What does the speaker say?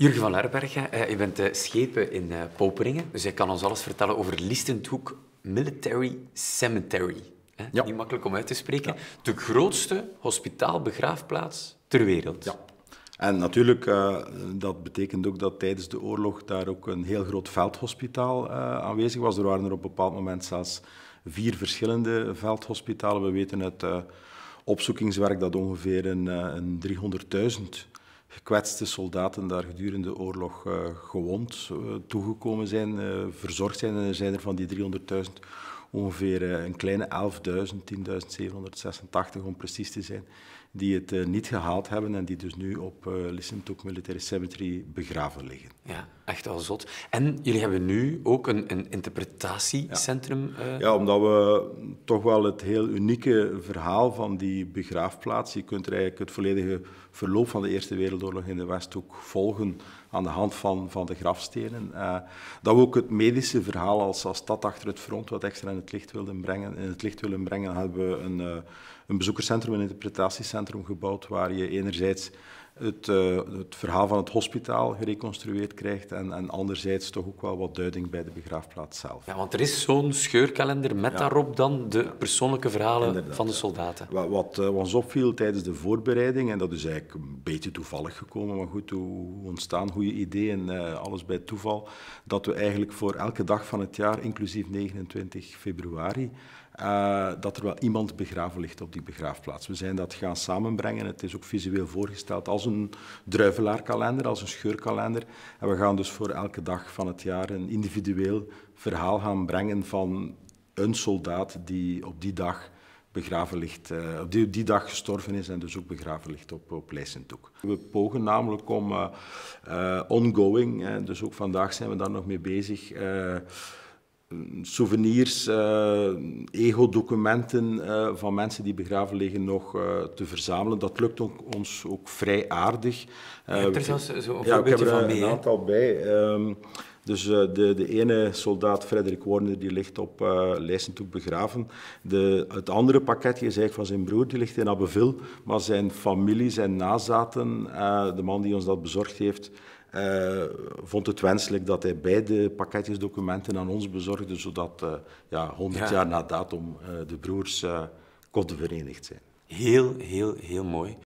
Jurgen van Herbergen, eh, je bent uh, schepen in eh, Poperingen, dus jij kan ons alles vertellen over Listendhoek Military Cemetery. Ja. Niet makkelijk om uit te spreken. De grootste hospitaalbegraafplaats ter wereld. Ja. En natuurlijk, dat betekent ook dat tijdens de oorlog daar ook een heel groot veldhospitaal aanwezig was. Er waren er op een bepaald moment zelfs vier verschillende veldhospitalen. We weten uit opzoekingswerk dat ongeveer een, een 300.000 gekwetste soldaten daar gedurende de oorlog uh, gewond eh, toegekomen zijn, eh, verzorgd zijn. En er zijn er van die 300.000 ongeveer een kleine 11.000, 10.786 om precies te zijn, die het niet gehaald hebben en die dus nu op uh, Military Cemetery begraven liggen. Ja. Echt al zot. En jullie hebben nu ook een, een interpretatiecentrum. Ja. Eh? ja. omdat we toch wel het heel unieke verhaal van die begraafplaats. Je kunt er eigenlijk het volledige verloop van de Eerste Wereldoorlog in de Westhoek volgen aan de hand van, van de grafstenen. Eh, dat we ook het medische verhaal als, als stad achter het front wat extra in het licht wilden brengen. In het licht willen brengen hebben we een, eh, een bezoekerscentrum, een interpretatiecentrum gebouwd waar je enerzijds het, eh, het verhaal van het hospitaal gereconstrueerd krijgt en, en, anderzijds toch ook wel wat duiding bij de begraafplaats zelf. Ja, want er is zo'n scheurkalender met daarop dan de persoonlijke verhalen van de soldaten. Wat, eh, ons opviel tijdens de voorbereiding, en dat is eigenlijk een beetje toevallig gekomen, maar goed, hoe ontstaan goede ideeën, eh, alles bij toeval, dat we eigenlijk voor elke dag van het jaar, inclusief 29 februari, dat er wel iemand begraven ligt op die begraafplaats. We zijn dat gaan samenbrengen. Het is ook visueel voorgesteld als een druivelaarkalender, als een scheurkalender. En we gaan dus voor elke dag van het jaar een individueel verhaal gaan brengen van een soldaat die op die dag begraven ligt, uh, op die, die dag gestorven is en dus ook begraven ligt op, op We pogen namelijk om uh, ongoing, dus ook vandaag zijn we daar nog mee bezig, souvenirs, uh, ego-documenten eh, van mensen die begraven liggen nog eh, te verzamelen. Dat lukt ook, ons ook vrij aardig. Je hebt er zelfs zo'n ja, ik heb er een aantal bij. Ehm, dus de, de ene soldaat, Frederik Warner, die ligt op uh, begraven. De, het andere pakketje is eigenlijk van zijn broer, die ligt in Abbeville. Maar zijn familie, zijn nazaten, de man die ons dat bezorgd heeft, eh, vond het wenselijk dat hij beide pakketjes documenten aan ons bezorgde, zodat eh, ja, 100 jaar na datum eh, de broers konden verenigd zijn. Heel, heel, heel mooi.